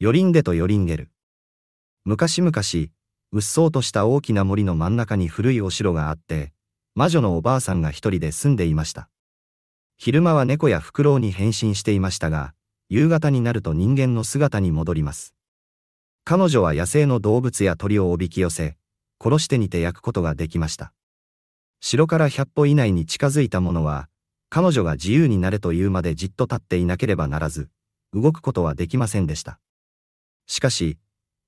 ヨリンでとヨリンげる。昔々、うっそうとした大きな森の真ん中に古いお城があって、魔女のおばあさんが一人で住んでいました。昼間は猫やフクロウに変身していましたが、夕方になると人間の姿に戻ります。彼女は野生の動物や鳥をおびき寄せ、殺して煮て焼くことができました。城から百歩以内に近づいたものは、彼女が自由になれというまでじっと立っていなければならず、動くことはできませんでした。しかし、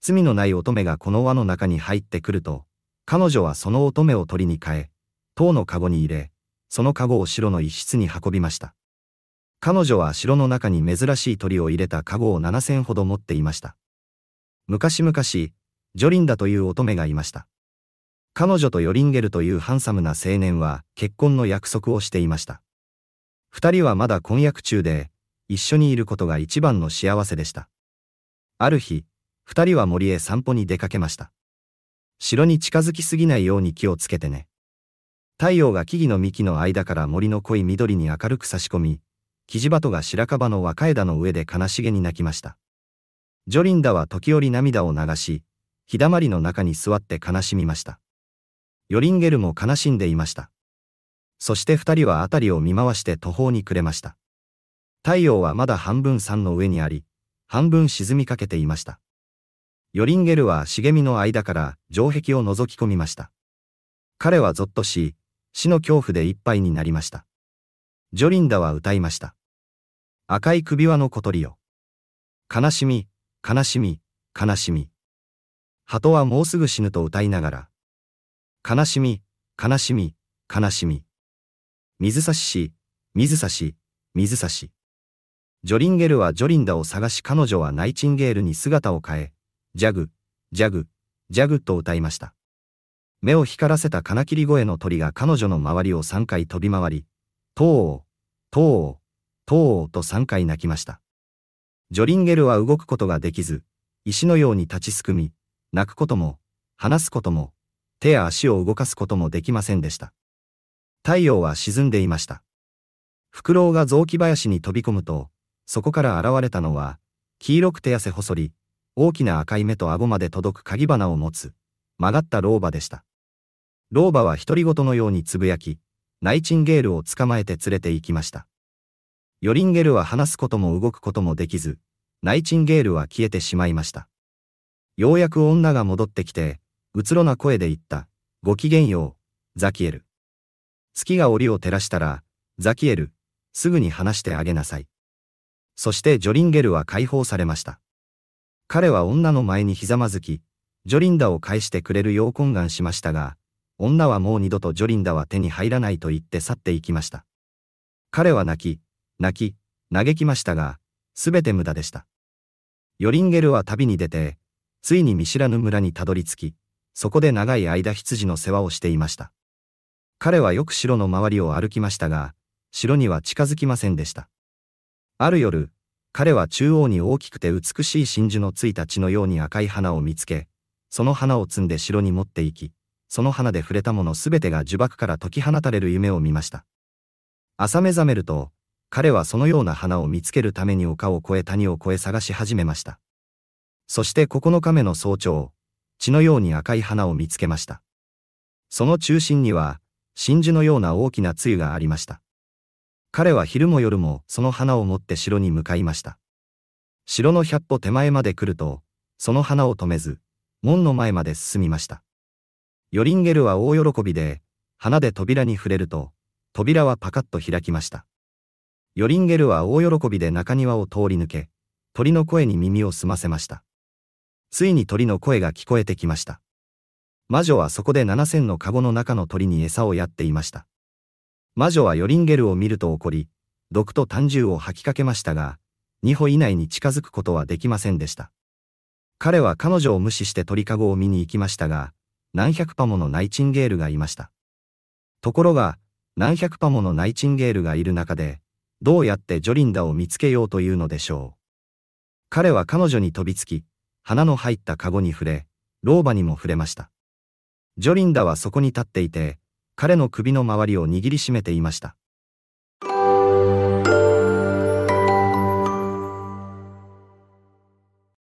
罪のない乙女がこの輪の中に入ってくると、彼女はその乙女を鳥に変え、塔の籠に入れ、その籠を城の一室に運びました。彼女は城の中に珍しい鳥を入れた籠を七千ほど持っていました。昔々、ジョリンダという乙女がいました。彼女とヨリンゲルというハンサムな青年は結婚の約束をしていました。二人はまだ婚約中で、一緒にいることが一番の幸せでした。ある日、二人は森へ散歩に出かけました。城に近づきすぎないように気をつけてね。太陽が木々の幹の間から森の濃い緑に明るく差し込み、キジバトが白樺の若枝の上で悲しげに泣きました。ジョリンダは時折涙を流し、日だまりの中に座って悲しみました。ヨリンゲルも悲しんでいました。そして二人は辺りを見回して途方に暮れました。太陽はまだ半分山の上にあり、半分沈みかけていました。ヨリンゲルは茂みの間から城壁を覗き込みました。彼はぞっとし、死の恐怖でいっぱいになりました。ジョリンダは歌いました。赤い首輪の小鳥よ。悲しみ、悲しみ、悲しみ。鳩はもうすぐ死ぬと歌いながら。悲しみ、悲しみ、悲しみ。水差しし、水差し、水差し。ジョリンゲルはジョリンダを探し彼女はナイチンゲールに姿を変え、ジャグ、ジャグ、ジャグと歌いました。目を光らせた金切り声の鳥が彼女の周りを3回飛び回り、とうオう、とうオう、とうオうと3回泣きました。ジョリンゲルは動くことができず、石のように立ちすくみ、泣くことも、話すことも、手や足を動かすこともできませんでした。太陽は沈んでいました。フクロウが雑木林に飛び込むと、そこから現れたのは、黄色く手汗細り、大きな赤い目と顎まで届く鍵花を持つ、曲がった老婆でした。老婆は独り言のようにつぶやき、ナイチンゲールを捕まえて連れて行きました。ヨリンゲルは話すことも動くこともできず、ナイチンゲールは消えてしまいました。ようやく女が戻ってきて、うつろな声で言った。ごきげんよう、ザキエル。月が檻を照らしたら、ザキエル、すぐに話してあげなさい。そしてジョリンゲルは解放されました。彼は女の前にひざまずき、ジョリンダを返してくれるよう懇願しましたが、女はもう二度とジョリンダは手に入らないと言って去っていきました。彼は泣き、泣き、嘆きましたが、すべて無駄でした。ヨリンゲルは旅に出て、ついに見知らぬ村にたどり着き、そこで長い間羊の世話をしていました。彼はよく城の周りを歩きましたが、城には近づきませんでした。ある夜、彼は中央に大きくて美しい真珠のついた血のように赤い花を見つけ、その花を摘んで城に持って行き、その花で触れたものすべてが呪縛から解き放たれる夢を見ました。朝目覚めると、彼はそのような花を見つけるために丘を越え谷を越え探し始めました。そして9日目の早朝、血のように赤い花を見つけました。その中心には、真珠のような大きな露がありました。彼は昼も夜もその花を持って城に向かいました。城の百歩手前まで来ると、その花を止めず、門の前まで進みました。ヨリンゲルは大喜びで、花で扉に触れると、扉はパカッと開きました。ヨリンゲルは大喜びで中庭を通り抜け、鳥の声に耳を澄ませました。ついに鳥の声が聞こえてきました。魔女はそこで七千のカゴの中の鳥に餌をやっていました。魔女はヨリンゲルを見ると怒り、毒と胆汁を吐きかけましたが、二歩以内に近づくことはできませんでした。彼は彼女を無視して鳥かごを見に行きましたが、何百羽ものナイチンゲールがいました。ところが、何百羽ものナイチンゲールがいる中で、どうやってジョリンダを見つけようというのでしょう。彼は彼女に飛びつき、花の入ったカゴに触れ、老婆にも触れました。ジョリンダはそこに立っていて、彼の首の周りを握りしめていました。